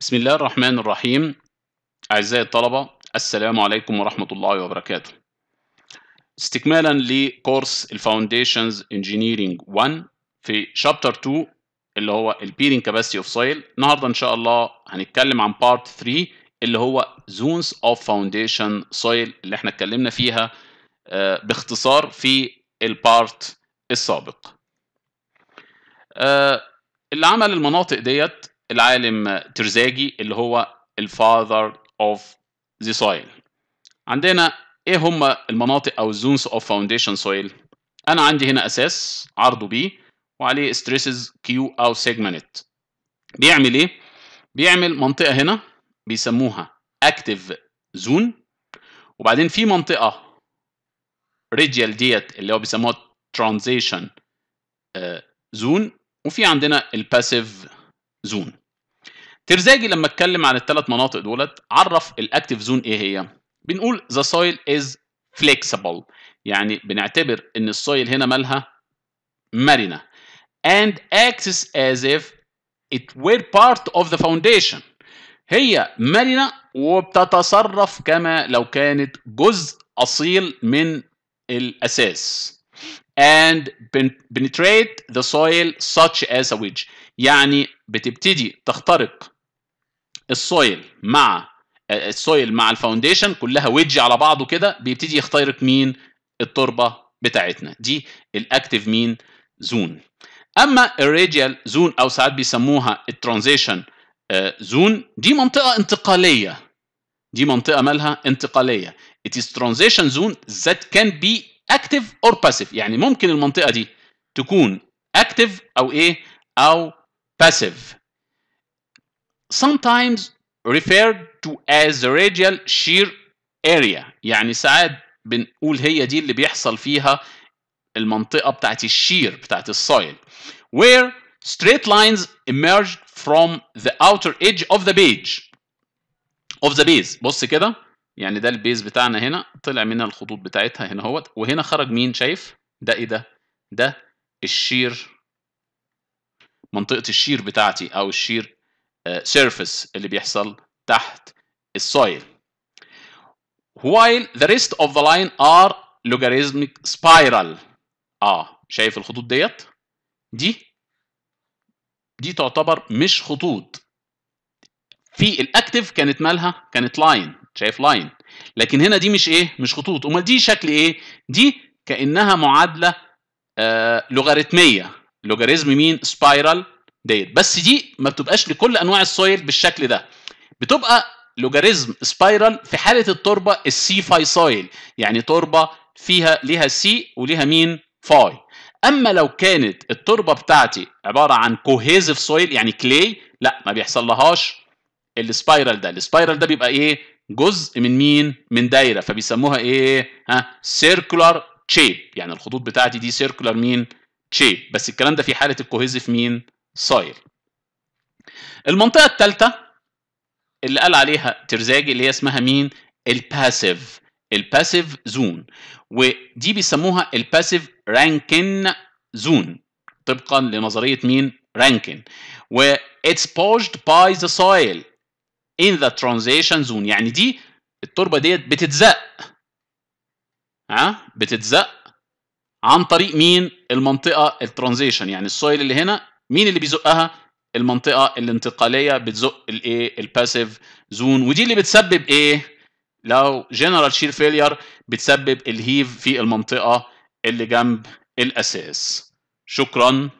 بسم الله الرحمن الرحيم أعزائي الطلبة السلام عليكم ورحمة الله وبركاته استكمالا لكورس الفاونديشنز انجينيرينج 1 في شابتر 2 اللي هو البيرنج كاباسيتي اوف سويل النهارده ان شاء الله هنتكلم عن بارت 3 اللي هو زونز اوف فاونديشن سويل اللي احنا اتكلمنا فيها آه، باختصار في البارت السابق آه، اللي عمل المناطق ديت العالم ترزاجي اللي هو الفاذر اوف ذا سويل عندنا ايه هم المناطق او الزونز اوف فاونديشن سويل انا عندي هنا اساس عرضه بي وعليه ستريسز كيو او سيجمنت بيعمل ايه بيعمل منطقه هنا بيسموها اكتيف زون وبعدين في منطقه ريديال ديت اللي هو بيسموها ترانزيشن آه، زون وفي عندنا الباسيف زون ترزاجي لما اتكلم عن الثلاث مناطق دولت عرف الاكتيف زون ايه هي بنقول ذا سويل از flexible يعني بنعتبر ان السويل هنا مالها مرنه and acts as if it were part of the foundation هي مرنه وبتتصرف كما لو كانت جزء اصيل من الاساس and penetrate the soil such as a wedge يعني بتبتدي تخترق السويل مع السويل مع الفاونديشن كلها ويدج على بعضه كده بيبتدي يخترق مين التربه بتاعتنا دي الاكتيف مين زون اما الراديال زون او ساعات بيسموها الترانزيشن آه، زون دي منطقه انتقاليه دي منطقه مالها انتقاليه it is transition zone that can be active or passive يعني ممكن المنطقه دي تكون active او ايه او passive sometimes referred to as the radial shear area يعني ساعات بنقول هي دي اللي بيحصل فيها المنطقة بتاعت الشير بتاعت الصايل where straight lines emerge from the outer edge of the page of the base بص كده يعني ده البيز بتاعنا هنا طلع منها الخطوط بتاعتها هنا اهوت وهنا خرج مين شايف ده ايه ده ده الشير منطقة الشير بتاعتي او الشير سيرفيس آه، اللي بيحصل تحت السويل while the rest of the line are logarithmic spiral اه شايف الخطوط ديت دي دي تعتبر مش خطوط في الاكتف كانت مالها كانت لاين شايف لاين لكن هنا دي مش ايه مش خطوط امال دي شكل ايه دي كانها معادله آه لوغاريتميه لوغاريزم مين سبايرال ديت بس دي ما بتبقاش لكل انواع السويل بالشكل ده بتبقى لوجاريزم سبايرال في حاله التربه السي فاي سويل يعني تربه فيها ليها سي وليها مين فاي اما لو كانت التربه بتاعتي عباره عن كوهيزف سويل يعني كلي لا ما بيحصل لهاش السبايرال ده السبايرال ده بيبقى ايه جزء من مين من دايره فبيسموها ايه ها سيركولار تشيب يعني الخطوط بتاعتي دي سيركولار مين تشيب بس الكلام ده في حاله الكوهيزف مين صاير المنطقة الثالثة اللي قال عليها ترزاجي اللي هي اسمها مين الباسيف الباسيف زون ودي بيسموها الباسيف رانكن زون طبقا لنظرية مين رانكن و it's pushed by the soil in the transition zone يعني دي التربة ديت بتتزق ها بتتزق عن طريق مين المنطقة الترانزيشن يعني السويل اللي هنا مين اللي بيزقها المنطقه الانتقاليه بتزق الايه الباسيف زون ودي اللي بتسبب ايه لو جنرال شير فيلير بتسبب الهيف في المنطقه اللي جنب الاساس شكرا